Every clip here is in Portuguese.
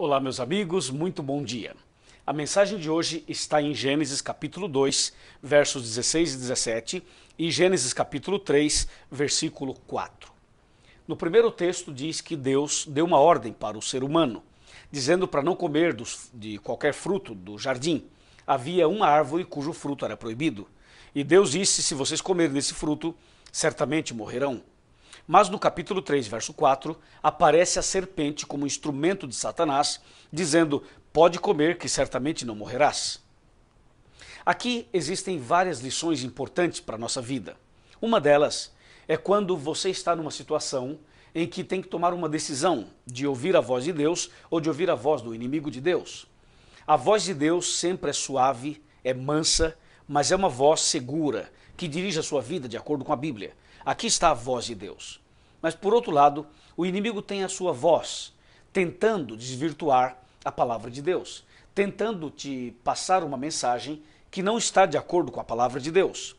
Olá, meus amigos, muito bom dia. A mensagem de hoje está em Gênesis capítulo 2, versos 16 e 17, e Gênesis capítulo 3, versículo 4. No primeiro texto diz que Deus deu uma ordem para o ser humano, dizendo para não comer dos, de qualquer fruto do jardim. Havia uma árvore cujo fruto era proibido. E Deus disse: se vocês comerem desse fruto, certamente morrerão. Mas no capítulo 3, verso 4, aparece a serpente como instrumento de Satanás, dizendo: Pode comer, que certamente não morrerás. Aqui existem várias lições importantes para a nossa vida. Uma delas é quando você está numa situação em que tem que tomar uma decisão de ouvir a voz de Deus ou de ouvir a voz do inimigo de Deus. A voz de Deus sempre é suave, é mansa, mas é uma voz segura que dirige a sua vida de acordo com a Bíblia. Aqui está a voz de Deus. Mas, por outro lado, o inimigo tem a sua voz, tentando desvirtuar a palavra de Deus, tentando te passar uma mensagem que não está de acordo com a palavra de Deus.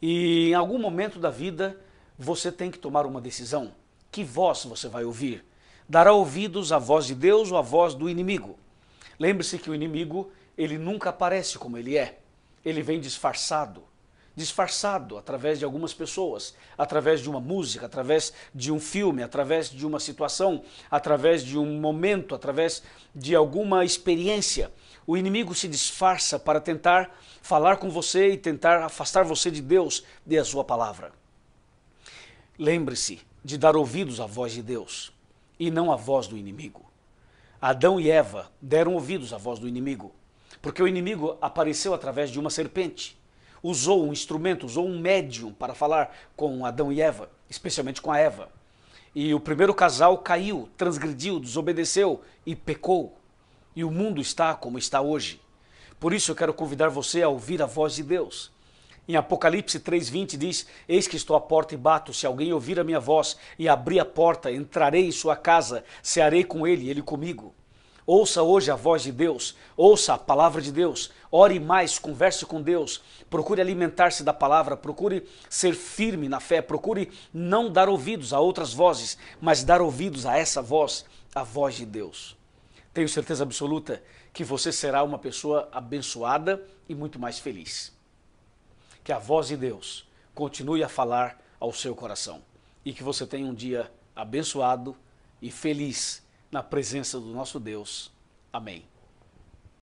E em algum momento da vida, você tem que tomar uma decisão. Que voz você vai ouvir? Dará ouvidos à voz de Deus ou à voz do inimigo? Lembre-se que o inimigo, ele nunca aparece como ele é. Ele vem disfarçado disfarçado através de algumas pessoas, através de uma música, através de um filme, através de uma situação, através de um momento, através de alguma experiência. O inimigo se disfarça para tentar falar com você e tentar afastar você de Deus e a sua palavra. Lembre-se de dar ouvidos à voz de Deus e não à voz do inimigo. Adão e Eva deram ouvidos à voz do inimigo, porque o inimigo apareceu através de uma serpente usou um instrumento, usou um médium para falar com Adão e Eva, especialmente com a Eva. E o primeiro casal caiu, transgrediu, desobedeceu e pecou. E o mundo está como está hoje. Por isso eu quero convidar você a ouvir a voz de Deus. Em Apocalipse 3:20 diz: Eis que estou à porta e bato. Se alguém ouvir a minha voz e abrir a porta, entrarei em sua casa, cearei com ele e ele comigo. Ouça hoje a voz de Deus, ouça a palavra de Deus, ore mais, converse com Deus, procure alimentar-se da palavra, procure ser firme na fé, procure não dar ouvidos a outras vozes, mas dar ouvidos a essa voz, a voz de Deus. Tenho certeza absoluta que você será uma pessoa abençoada e muito mais feliz. Que a voz de Deus continue a falar ao seu coração e que você tenha um dia abençoado e feliz na presença do nosso Deus. Amém.